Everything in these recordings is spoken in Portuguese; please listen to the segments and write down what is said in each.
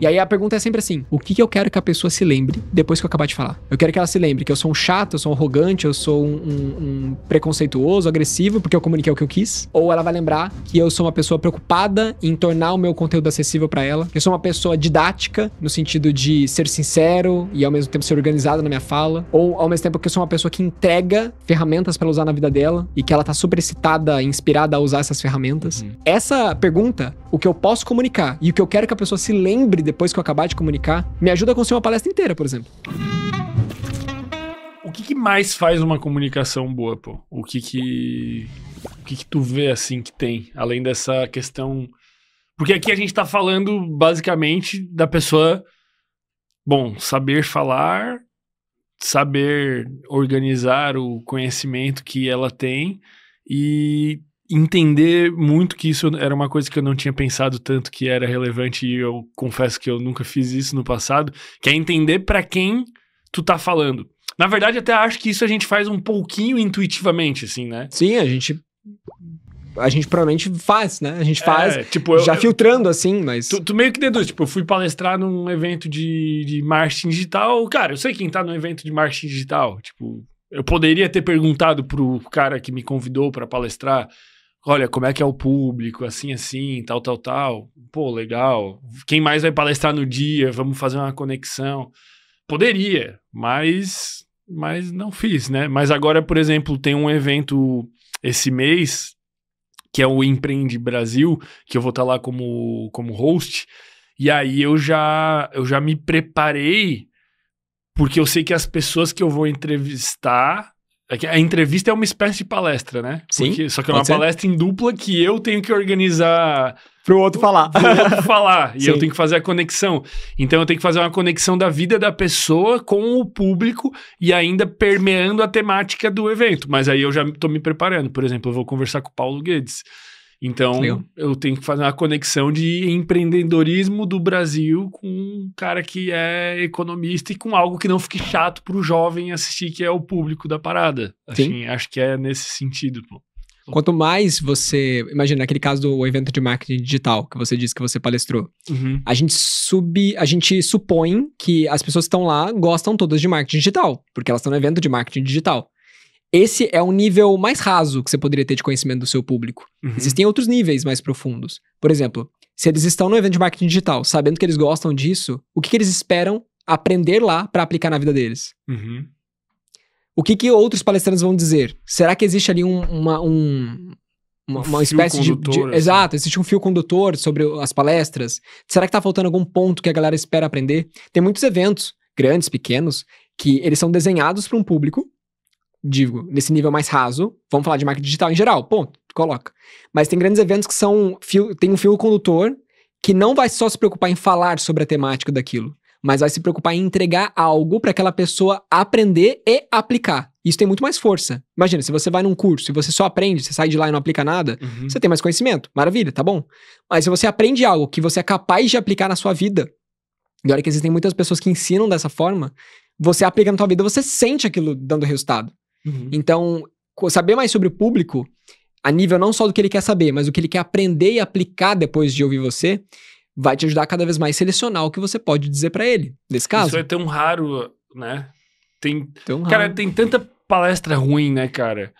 E aí a pergunta é sempre assim: o que, que eu quero que a pessoa se lembre depois que eu acabar de falar? Eu quero que ela se lembre que eu sou um chato, eu sou um arrogante, eu sou um, um, um preconceituoso, agressivo, porque eu comuniquei o que eu quis. Ou ela vai lembrar que eu sou uma pessoa preocupada em tornar o meu conteúdo acessível para ela, que eu sou uma pessoa didática, no sentido de ser sincero e ao mesmo tempo ser organizado na minha fala. Ou ao mesmo tempo que eu sou uma pessoa que entrega ferramentas para usar na vida dela e que ela tá super excitada, inspirada a usar essas ferramentas. Uhum. Essa pergunta, o que eu posso comunicar e o que eu quero que a pessoa se lembre depois que eu acabar de comunicar, me ajuda a construir uma palestra inteira, por exemplo. O que, que mais faz uma comunicação boa, pô? O que que, o que que tu vê, assim, que tem? Além dessa questão... Porque aqui a gente tá falando, basicamente, da pessoa... Bom, saber falar, saber organizar o conhecimento que ela tem e entender muito que isso era uma coisa que eu não tinha pensado tanto que era relevante e eu confesso que eu nunca fiz isso no passado, que é entender para quem tu tá falando. Na verdade, até acho que isso a gente faz um pouquinho intuitivamente, assim, né? Sim, a gente a gente provavelmente faz, né? A gente é, faz, é, tipo, já eu, filtrando assim, mas... Tu, tu, meio que deduz, tipo, eu fui palestrar num evento de, de marketing digital, cara, eu sei quem tá no evento de marketing digital, tipo, eu poderia ter perguntado pro cara que me convidou para palestrar, olha, como é que é o público, assim, assim, tal, tal, tal. Pô, legal. Quem mais vai palestrar no dia? Vamos fazer uma conexão. Poderia, mas, mas não fiz, né? Mas agora, por exemplo, tem um evento esse mês, que é o Empreende Brasil, que eu vou estar tá lá como, como host. E aí eu já, eu já me preparei, porque eu sei que as pessoas que eu vou entrevistar é a entrevista é uma espécie de palestra, né? Sim. Porque, só que é uma ser. palestra em dupla que eu tenho que organizar. Para o outro falar. Pro outro falar. e Sim. eu tenho que fazer a conexão. Então eu tenho que fazer uma conexão da vida da pessoa com o público e ainda permeando a temática do evento. Mas aí eu já estou me preparando. Por exemplo, eu vou conversar com o Paulo Guedes. Então, Legal. eu tenho que fazer uma conexão de empreendedorismo do Brasil com um cara que é economista e com algo que não fique chato para o jovem assistir, que é o público da parada. Assim, acho que é nesse sentido, pô. Quanto mais você. Imagina, naquele caso do evento de marketing digital que você disse que você palestrou. Uhum. A gente sub. A gente supõe que as pessoas que estão lá gostam todas de marketing digital, porque elas estão no evento de marketing digital. Esse é um nível mais raso que você poderia ter de conhecimento do seu público. Uhum. Existem outros níveis mais profundos. Por exemplo, se eles estão no evento de marketing digital, sabendo que eles gostam disso, o que, que eles esperam aprender lá para aplicar na vida deles? Uhum. O que, que outros palestrantes vão dizer? Será que existe ali um, uma, um, uma, um uma espécie de, de assim. Exato, existe um fio condutor sobre as palestras? Será que está faltando algum ponto que a galera espera aprender? Tem muitos eventos, grandes, pequenos, que eles são desenhados para um público digo, nesse nível mais raso. Vamos falar de marketing digital em geral, ponto, coloca. Mas tem grandes eventos que são tem um fio condutor que não vai só se preocupar em falar sobre a temática daquilo, mas vai se preocupar em entregar algo para aquela pessoa aprender e aplicar. Isso tem muito mais força. Imagina, se você vai num curso e você só aprende, você sai de lá e não aplica nada, uhum. você tem mais conhecimento. Maravilha, tá bom. Mas se você aprende algo que você é capaz de aplicar na sua vida, e olha que existem muitas pessoas que ensinam dessa forma, você aplica na sua vida, você sente aquilo dando resultado. Uhum. Então, saber mais sobre o público, a nível não só do que ele quer saber, mas do que ele quer aprender e aplicar depois de ouvir você, vai te ajudar cada vez mais a selecionar o que você pode dizer para ele, nesse caso. Isso é tão raro, né? Tem, tão cara, tem tanta palestra ruim, né, cara?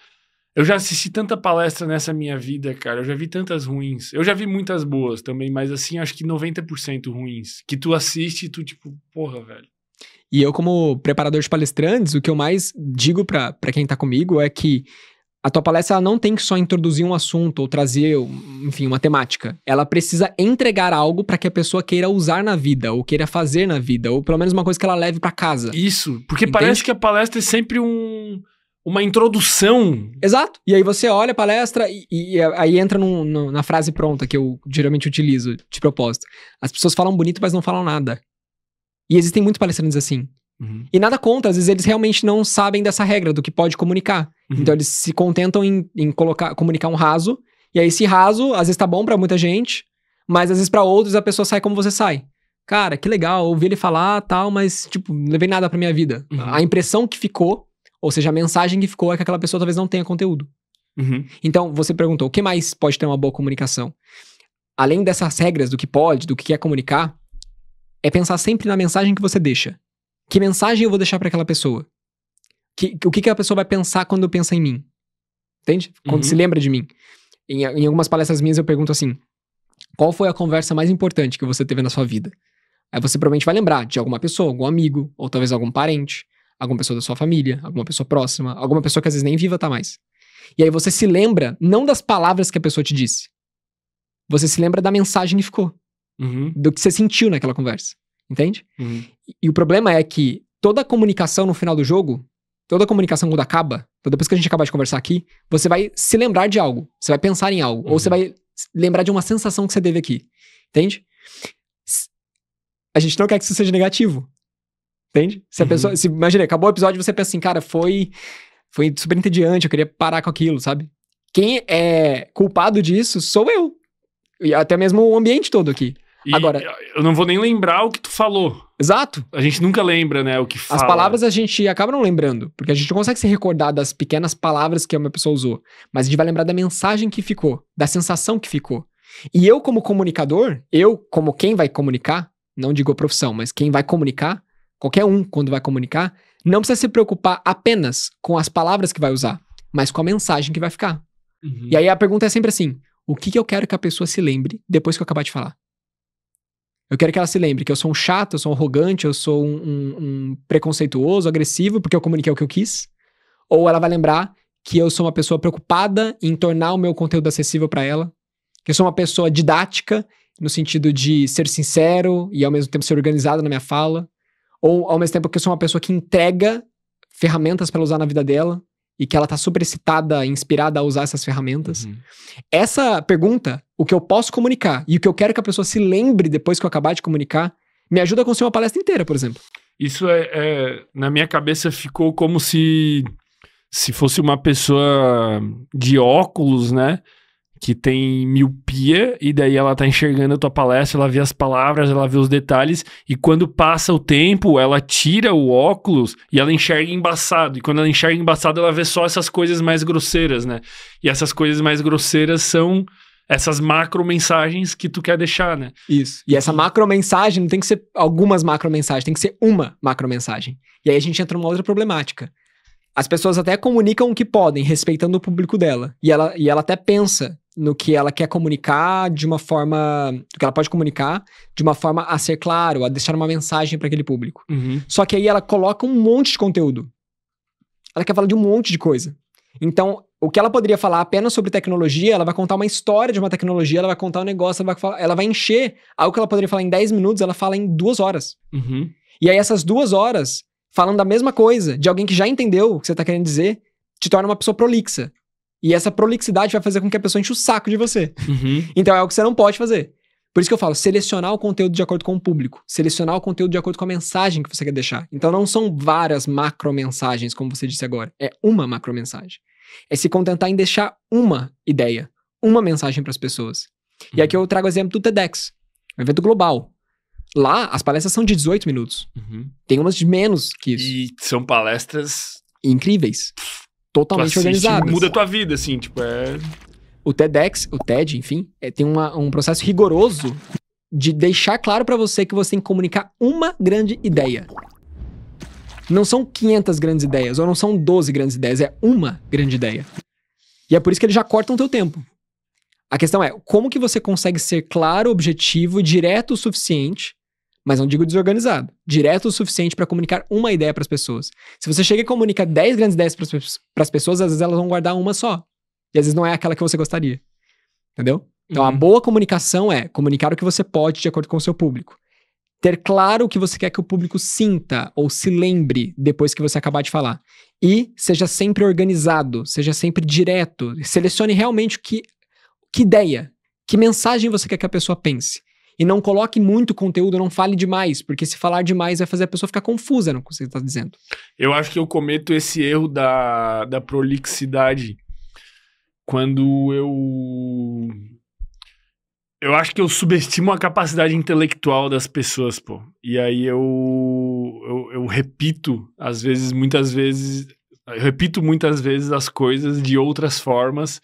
Eu já assisti tanta palestra nessa minha vida, cara. Eu já vi tantas ruins. Eu já vi muitas boas também, mas assim, acho que 90% ruins. Que tu assiste e tu, tipo, porra, velho. E eu, como preparador de palestrantes, o que eu mais digo para quem está comigo é que a tua palestra não tem que só introduzir um assunto ou trazer, enfim, uma temática. Ela precisa entregar algo para que a pessoa queira usar na vida, ou queira fazer na vida, ou pelo menos uma coisa que ela leve para casa. Isso, porque Entende? parece que a palestra é sempre um uma introdução. Exato. E aí você olha a palestra e, e aí entra num, num, na frase pronta que eu geralmente utilizo de propósito. As pessoas falam bonito, mas não falam nada. E existem muitos palestrantes assim. Uhum. E nada contra, às vezes eles realmente não sabem dessa regra do que pode comunicar. Uhum. Então eles se contentam em, em, colocar, comunicar um raso. E aí esse raso, às vezes tá bom para muita gente, mas às vezes para outros a pessoa sai como você sai. Cara, que legal, ouvi ele falar tal, mas tipo, não levei nada pra minha vida. Uhum. A impressão que ficou, ou seja, a mensagem que ficou é que aquela pessoa talvez não tenha conteúdo. Uhum. Então você perguntou, o que mais pode ter uma boa comunicação? Além dessas regras do que pode, do que quer comunicar, é pensar sempre na mensagem que você deixa. Que mensagem eu vou deixar para aquela pessoa? Que, o que, que a pessoa vai pensar quando pensa em mim? Entende? Quando uhum. se lembra de mim. Em, em algumas palestras minhas eu pergunto assim: qual foi a conversa mais importante que você teve na sua vida? Aí você provavelmente vai lembrar de alguma pessoa, algum amigo, ou talvez algum parente, alguma pessoa da sua família, alguma pessoa próxima, alguma pessoa que às vezes nem viva tá mais. E aí você se lembra não das palavras que a pessoa te disse. Você se lembra da mensagem que ficou uhum. do que você sentiu naquela conversa. Entende? Uhum. E, o problema é que toda a comunicação no final do jogo, toda a comunicação quando acaba, então depois que a gente acabar de conversar aqui, você vai se lembrar de algo, você vai pensar em algo, uhum. ou você uhum. vai lembrar de uma sensação que você teve aqui. Entende? A gente não quer que isso seja negativo. Entende? Se a uhum. pessoa. Se, imagina, acabou o episódio e você pensa assim, cara, foi. Foi super entediante, eu queria parar com aquilo, sabe? Quem é culpado disso sou eu. E até mesmo o ambiente todo aqui. E Agora, eu não vou nem lembrar o que tu falou. Exato. A gente nunca lembra, né, o que fala. As palavras a gente acaba não lembrando, porque a gente não consegue se recordar das pequenas palavras que uma pessoa usou, mas a gente vai lembrar da mensagem que ficou, da sensação que ficou. E eu como comunicador, eu como quem vai comunicar, não digo a profissão, mas quem vai comunicar, qualquer um quando vai comunicar, não precisa se preocupar apenas com as palavras que vai usar, mas com a mensagem que vai ficar. Uhum. E aí a pergunta é sempre assim: o que, que eu quero que a pessoa se lembre depois que eu acabar de falar? Eu quero que ela se lembre que eu sou um chato, eu sou um arrogante, eu sou um, um, um preconceituoso, agressivo, porque eu comuniquei o que eu quis. Ou ela vai lembrar que eu sou uma pessoa preocupada em tornar o meu conteúdo acessível para ela, que eu sou uma pessoa didática, no sentido de ser sincero e ao mesmo tempo ser organizada na minha fala, ou ao mesmo tempo que eu sou uma pessoa que entrega ferramentas para usar na vida dela, e que ela está super excitada, inspirada a usar essas ferramentas. Uhum. Essa pergunta, o que eu posso comunicar e o que eu quero que a pessoa se lembre depois que eu acabar de comunicar, me ajuda a construir uma palestra inteira, por exemplo. Isso é, é na minha cabeça ficou como se se fosse uma pessoa de óculos, né? que tem miopia, e daí ela tá enxergando a tua palestra, ela vê as palavras, ela vê os detalhes, e quando passa o tempo, ela tira o óculos e ela enxerga embaçado. E quando ela enxerga embaçado, ela vê só essas coisas mais grosseiras, né? E essas coisas mais grosseiras são essas macro mensagens que tu quer deixar, né? Isso. E essa macro mensagem não tem que ser algumas macro mensagens, tem que ser uma macro mensagem. E aí a gente entra numa outra problemática. As pessoas até comunicam o que podem, respeitando o público dela. E ela, e ela até pensa no que ela quer comunicar de uma forma. que ela pode comunicar de uma forma a ser claro, a deixar uma mensagem para aquele público. Uhum. Só que aí ela coloca um monte de conteúdo. Ela quer falar de um monte de coisa. Então, o que ela poderia falar apenas sobre tecnologia, ela vai contar uma história de uma tecnologia, ela vai contar um negócio, ela vai, falar, ela vai encher. Algo que ela poderia falar em 10 minutos, ela fala em duas horas. Uhum. E aí, essas duas horas, falando da mesma coisa, de alguém que já entendeu o que você está querendo dizer, te torna uma pessoa prolixa. E essa prolixidade vai fazer com que a pessoa enche o saco de você. Uhum. Então é o que você não pode fazer. Por isso que eu falo, selecionar o conteúdo de acordo com o público, selecionar o conteúdo de acordo com a mensagem que você quer deixar. Então não são várias macro mensagens, como você disse agora, é uma macro mensagem. É se contentar em deixar uma ideia, uma mensagem para as pessoas. Uhum. E aqui uhum. eu trago o exemplo do TEDx, um evento global. Lá as palestras são de 18 minutos. Uhum. Tem umas de menos que isso. E são palestras incríveis. Pff totalmente tu organizadas. Muda a tua vida, assim, tipo, é. O TEDx, o TED, enfim, é, tem uma, um processo rigoroso de deixar claro para você que você tem que comunicar uma grande ideia. Não são 500 grandes ideias, ou não são 12 grandes ideias, é uma grande ideia. E é por isso que eles já cortam o teu tempo. A questão é, como que você consegue ser claro, objetivo, direto o suficiente mas não digo desorganizado, direto o suficiente para comunicar uma ideia para as pessoas. Se você chega e comunica 10 grandes ideias para as pessoas, às vezes elas vão guardar uma só. E às vezes não é aquela que você gostaria. Entendeu? Então, uhum. a boa comunicação é comunicar o que você pode de acordo com o seu público. Ter claro o que você quer que o público sinta ou se lembre depois que você acabar de falar. E seja sempre organizado, seja sempre direto. Selecione realmente que, que ideia, que mensagem você quer que a pessoa pense. E não coloque muito conteúdo, não fale demais, porque se falar demais vai fazer a pessoa ficar confusa no que você está dizendo. Eu acho que eu cometo esse erro da, da prolixidade quando eu. Eu acho que eu subestimo a capacidade intelectual das pessoas, pô. E aí eu, eu, eu repito, às vezes, muitas vezes, eu repito muitas vezes as coisas de outras formas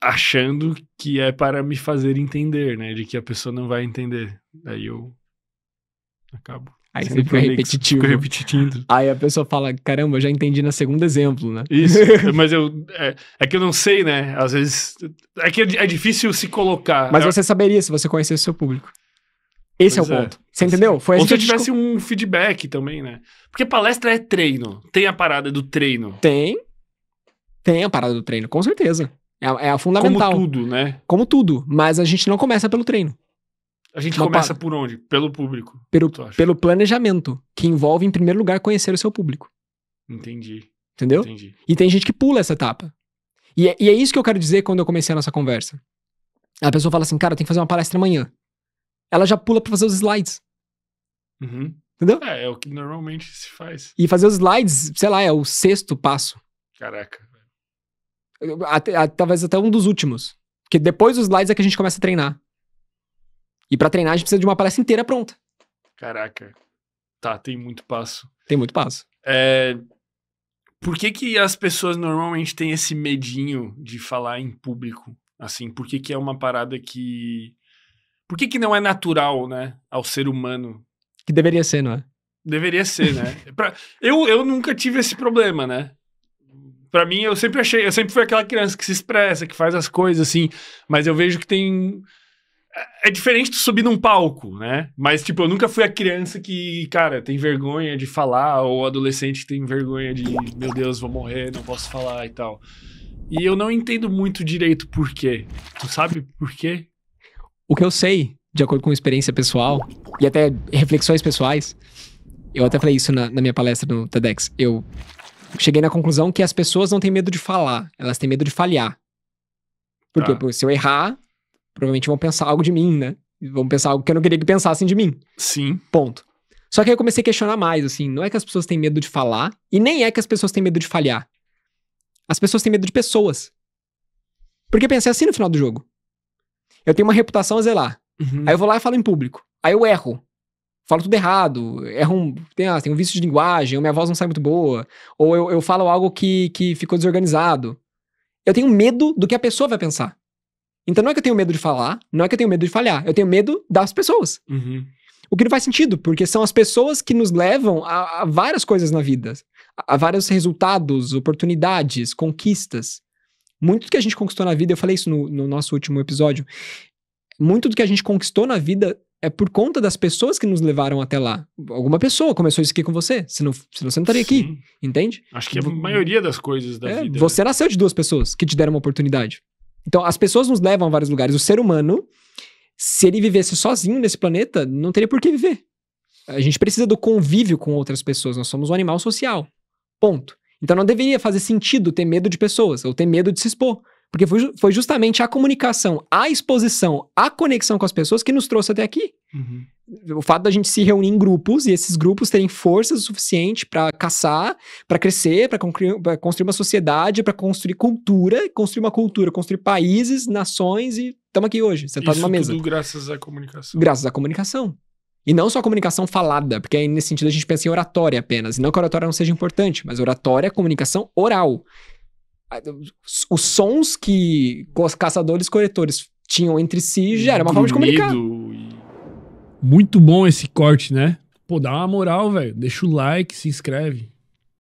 achando que é para me fazer entender, né? De que a pessoa não vai entender. Aí eu acabo. Aí você fica repetitivo. Aí a pessoa fala, caramba, já entendi na segundo exemplo, né? Isso, mas eu... É, é, que eu não sei, né? Às vezes... É que é difícil se colocar. Mas você saberia se você conhecesse o seu público. Esse é pois é o ponto. É. Você entendeu? Foi Ou se eu tivesse um feedback também, né? Porque palestra é treino. Tem a parada do treino. Tem. Tem a parada do treino, com certeza. É, é a fundamental. Como tudo, né? Como tudo. Mas a gente não começa pelo treino. A gente Uma começa pa... por onde? Pelo público. Pelo, pelo planejamento, que envolve, em primeiro lugar, conhecer o seu público. Entendi. Entendeu? Entendi. E tem gente que pula essa etapa. E é, e é isso que eu quero dizer quando eu comecei a nossa conversa. A pessoa fala assim, cara, eu tenho que fazer uma palestra amanhã. Ela já pula pra fazer os slides. Uhum. Entendeu? É, é o que normalmente se faz. E fazer os slides, sei lá, é o sexto passo. Caraca. Até, a, talvez até um dos últimos. Porque depois dos slides é que a gente começa a treinar. E para treinar a gente precisa de uma palestra inteira pronta. Caraca. Tá, tem muito passo. Tem muito passo. É... Por que que as pessoas normalmente têm esse medinho de falar em público? Assim, por que que é uma parada que... Por que que não é natural, né, ao ser humano? Que deveria ser, não é? Deveria ser, né? pra... eu, eu nunca tive esse problema, né? para mim, eu sempre achei, eu sempre fui aquela criança que se expressa, que faz as coisas assim, mas eu vejo que tem é, é diferente de subir num palco, né? Mas, tipo, eu nunca fui a criança que, cara, tem vergonha de falar, ou adolescente que tem vergonha de, meu Deus, vou morrer, não posso falar e tal. E eu não entendo muito direito por quê. Tu sabe por quê? O que eu sei, de acordo com experiência pessoal, e até reflexões pessoais, eu até falei isso na, na minha palestra no TEDx. Eu cheguei na conclusão que as pessoas não têm medo de falar, elas têm medo de falhar. Por tá. quê? Porque se eu errar, provavelmente vão pensar algo de mim, né? Vão pensar algo que eu não queria que pensassem de mim. Sim. Ponto. Só que aí eu comecei a questionar mais, assim, não é que as pessoas têm medo de falar, e nem é que as pessoas têm medo de falhar. As pessoas têm medo de pessoas. Porque eu pensei assim no final do jogo. Eu tenho uma reputação a zelar. Uhum. Aí eu vou lá e falo em público. Aí eu erro falo tudo errado, erro um, tem, ah, tem um vício de linguagem, ou minha voz não sai muito boa, ou eu, eu falo algo que, que ficou desorganizado. Eu tenho medo do que a pessoa vai pensar. Então não é que eu tenho medo de falar, não é que eu tenho medo de falhar, eu tenho medo das pessoas. Uhum. O que não faz sentido, porque são as pessoas que nos levam a, a várias coisas na vida, a, vários resultados, oportunidades, conquistas. Muito do que a gente conquistou na vida, eu falei isso no, no nosso último episódio, muito do que a gente conquistou na vida é por conta das pessoas que nos levaram até lá. Alguma pessoa começou isso aqui com você, senão, senão você não estaria Sim. aqui, entende? Acho que a maioria das coisas da é, vida. Né? Você nasceu de duas pessoas que te deram uma oportunidade. Então, as pessoas nos levam a vários lugares. O ser humano, se ele vivesse sozinho nesse planeta, não teria por que viver. A gente precisa do convívio com outras pessoas. Nós somos um animal social. Ponto. Então não deveria fazer sentido ter medo de pessoas ou ter medo de se expor. Porque foi, foi justamente a comunicação, a exposição, a conexão com as pessoas que nos trouxe até aqui. Uhum. O fato da gente se reunir em grupos e esses grupos terem força suficiente para caçar, para crescer, para construir uma sociedade, para construir cultura, construir uma cultura, construir países, nações e estamos aqui hoje, sentados numa mesa. Tudo graças à comunicação. Graças à comunicação. E não só a comunicação falada, porque aí nesse sentido a gente pensa em oratória apenas. E não que a oratória não seja importante, mas oratória é comunicação oral os sons que os caçadores coletores tinham entre si já era uma forma de comunicar. Muito bom esse corte, né? Pô, dá uma moral, velho. Deixa o like, se inscreve.